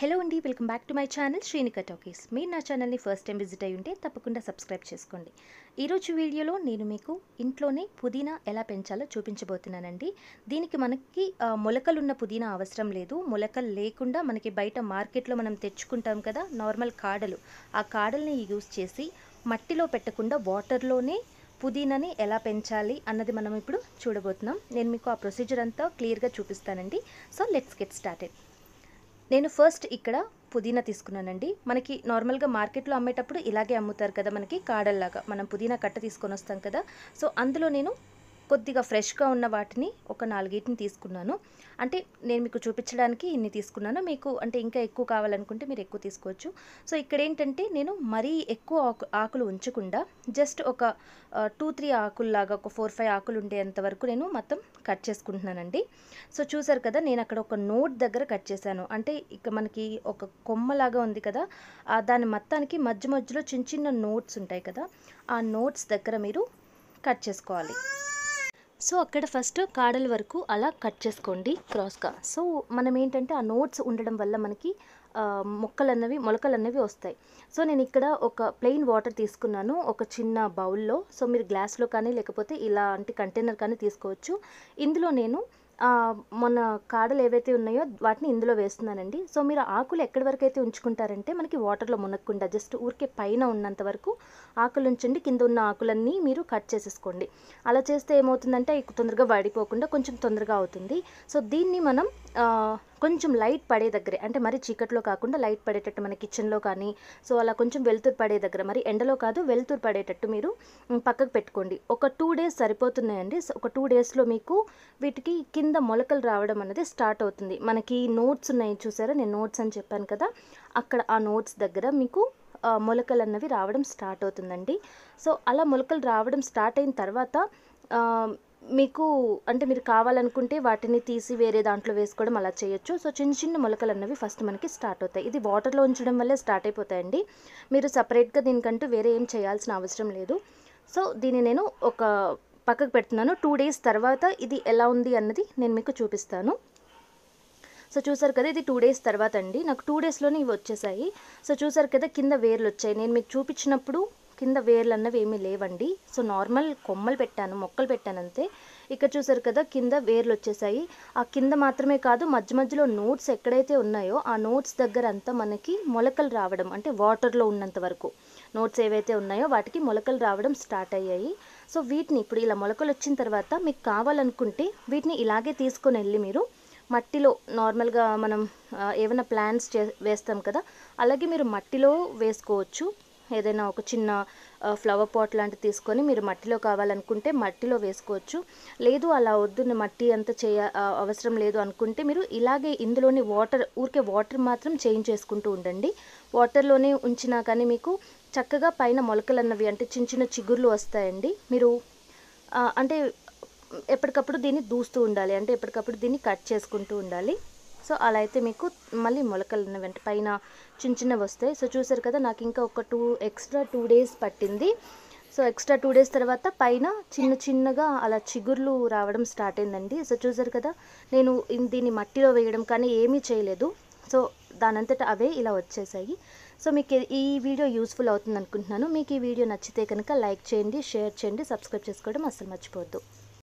hello అండి welcome back to my channel Srinika talkies మీరు నా ఛానల్ని ఫస్ట్ టైం విజిట్ అయ్యి ఉంటే తప్పకుండా సబ్స్క్రైబ్ చేసుకోండి ఈరోజు వీడియోలో నేను మీకు ఇంట్లోనే పుదీనా ఎలా పెంచాలో చూపించబోతున్నానండి దీనికి మనకి మొలకలున్న పుదీనా అవసరం లేదు మొలకలు లేకుండా మనకి బయట మార్కెట్లో మనం తెచ్చుకుంటాం కదా నార్మల్ కాడలు ఆ కాడల్ని యూజ్ చేసి మట్టిలో పెట్టకుండా వాటర్లోనే పుదీనాని ఎలా పెంచాలి అన్నది మనం ఇప్పుడు చూడబోతున్నాం నేను మీకు ఆ ప్రొసీజర్ అంతా క్లియర్గా చూపిస్తానండి సో లెట్స్ గెట్ స్టార్టెడ్ నేను ఫస్ట్ ఇక్కడ పుదీనా తీసుకున్నానండి మనకి నార్మల్గా మార్కెట్లో అమ్మేటప్పుడు ఇలాగే అమ్ముతారు కదా మనకి కాడల్లాగా మనం పుదీనా కట్ట తీసుకొని వస్తాం కదా సో అందులో నేను కొద్దిగా ఫ్రెష్గా ఉన్న వాటిని ఒక నాలుగేటిని తీసుకున్నాను అంటే నేను మీకు చూపించడానికి ఇన్ని తీసుకున్నాను మీకు అంటే ఇంకా ఎక్కువ కావాలనుకుంటే మీరు ఎక్కువ తీసుకోవచ్చు సో ఇక్కడ ఏంటంటే నేను మరీ ఎక్కువ ఆకు ఆకులు ఉంచకుండా జస్ట్ ఒక టూ త్రీ ఆకుల్లాగా ఒక ఫోర్ ఫైవ్ ఆకులు ఉండేంత వరకు నేను మొత్తం కట్ చేసుకుంటున్నానండి సో చూసారు కదా నేను అక్కడ ఒక నోట్ దగ్గర కట్ చేశాను అంటే ఇక మనకి ఒక కొమ్మలాగా ఉంది కదా దాని మొత్తానికి మధ్య మధ్యలో చిన్న చిన్న నోట్స్ ఉంటాయి కదా ఆ నోట్స్ దగ్గర మీరు కట్ చేసుకోవాలి సో అక్కడ ఫస్ట్ కాడల వరకు అలా కట్ చేసుకోండి క్రాస్గా సో మనం ఏంటంటే ఆ నోట్స్ ఉండడం వల్ల మనకి మొక్కలు అన్నవి మొలకలు అన్నవి వస్తాయి సో నేను ఇక్కడ ఒక ప్లెయిన్ వాటర్ తీసుకున్నాను ఒక చిన్న బౌల్లో సో మీరు గ్లాస్లో కానీ లేకపోతే ఇలాంటి కంటైనర్ కానీ తీసుకోవచ్చు ఇందులో నేను మన కాడలు ఏవైతే ఉన్నాయో వాటిని ఇందులో వేస్తున్నానండి సో మీరు ఆకులు ఎక్కడి వరకు అయితే ఉంచుకుంటారంటే మనకి వాటర్లో మునక్కుండా జస్ట్ ఊరికే పైన ఉన్నంత వరకు ఆకులు ఉంచండి కింద ఉన్న ఆకులన్నీ మీరు కట్ చేసేసుకోండి అలా చేస్తే ఏమవుతుందంటే తొందరగా వాడిపోకుండా కొంచెం తొందరగా అవుతుంది సో దీన్ని మనం కొంచెం లైట్ పడే దగ్గరే అంటే మరి చీకట్లో కాకుండా లైట్ పడేటట్టు మన కిచెన్లో కానీ సో అలా కొంచెం వెలుతురు పడే దగ్గర మరి ఎండలో కాదు వెలుతురు పడేటట్టు మీరు పక్కకు పెట్టుకోండి ఒక టూ డేస్ సరిపోతున్నాయండి ఒక టూ డేస్లో మీకు వీటికి కింద మొలకలు రావడం అనేది స్టార్ట్ అవుతుంది మనకి నోట్స్ ఉన్నాయి చూసారా నేను నోట్స్ అని చెప్పాను కదా అక్కడ ఆ నోట్స్ దగ్గర మీకు మొలకలు అన్నవి రావడం స్టార్ట్ అవుతుందండి సో అలా మొలకలు రావడం స్టార్ట్ అయిన తర్వాత మీకు అంటే మీరు కావాలనుకుంటే వాటిని తీసి వేరే దాంట్లో వేసుకోవడం అలా చేయొచ్చు సో చిన్న చిన్న మొలకలు అన్నవి ఫస్ట్ మనకి స్టార్ట్ అవుతాయి ఇది వాటర్లో ఉంచడం వల్లే స్టార్ట్ అయిపోతాయండి మీరు సపరేట్గా దీనికంటూ వేరే ఏం చేయాల్సిన అవసరం లేదు సో దీన్ని నేను ఒక పక్కకు పెడుతున్నాను టూ డేస్ తర్వాత ఇది ఎలా ఉంది అన్నది నేను మీకు చూపిస్తాను సో చూసారు కదా ఇది టూ డేస్ తర్వాత అండి నాకు టూ డేస్లోనే ఇవి వచ్చేసాయి సో చూసారు కదా కింద వేర్లు వచ్చాయి నేను మీకు చూపించినప్పుడు కింద వేర్లు అన్నవి ఏమీ లేవండి సో నార్మల్ కొమ్మలు పెట్టాను మొక్కలు పెట్టాను అంతే ఇక్కడ చూసారు కదా కింద వేర్లు వచ్చేసాయి ఆ కింద మాత్రమే కాదు మధ్య మధ్యలో నోట్స్ ఎక్కడైతే ఉన్నాయో ఆ నోట్స్ దగ్గర అంతా మనకి మొలకలు రావడం అంటే వాటర్లో ఉన్నంత వరకు నోట్స్ ఏవైతే ఉన్నాయో వాటికి మొలకలు రావడం స్టార్ట్ అయ్యాయి సో వీటిని ఇప్పుడు ఇలా మొలకలు వచ్చిన తర్వాత మీకు కావాలనుకుంటే వీటిని ఇలాగే తీసుకొని వెళ్ళి మీరు మట్టిలో నార్మల్గా మనం ఏమైనా ప్లాన్స్ చే వేస్తాం కదా అలాగే మీరు మట్టిలో వేసుకోవచ్చు ఏదైనా ఒక చిన్న ఫ్లవర్ పాట్ లాంటిది తీసుకొని మీరు మట్టిలో కావాలనుకుంటే మట్టిలో వేసుకోవచ్చు లేదు అలా వద్దు మట్టి అంత చేయ అవసరం లేదు అనుకుంటే మీరు ఇలాగే ఇందులోని వాటర్ ఊరికే వాటర్ మాత్రం చేంజ్ చేసుకుంటూ ఉండండి వాటర్లోనే ఉంచినా కానీ మీకు చక్కగా పైన మొలకలు అన్నవి అంటే చిన్న చిన్న చిగుర్లు వస్తాయండి మీరు అంటే ఎప్పటికప్పుడు దీన్ని దూస్తూ ఉండాలి అంటే ఎప్పటికప్పుడు దీన్ని కట్ చేసుకుంటూ ఉండాలి సో అలా అయితే మీకు మళ్ళీ మొలకలు వెంట పైన చిన్న చిన్నవి వస్తాయి సో చూసారు కదా నాకు ఇంకా ఒక టూ ఎక్స్ట్రా టూ డేస్ పట్టింది సో ఎక్స్ట్రా టూ డేస్ తర్వాత పైన చిన్న చిన్నగా అలా చిగుర్లు రావడం స్టార్ట్ అయిందండి సో చూసారు కదా నేను దీన్ని మట్టిలో వేయడం కానీ ఏమీ చేయలేదు సో దానంతట అవే ఇలా వచ్చేసాయి సో మీకు ఈ వీడియో యూస్ఫుల్ అవుతుంది అనుకుంటున్నాను మీకు ఈ వీడియో నచ్చితే కనుక లైక్ చేయండి షేర్ చేయండి సబ్స్క్రైబ్ చేసుకోవడం అసలు మర్చిపోద్దు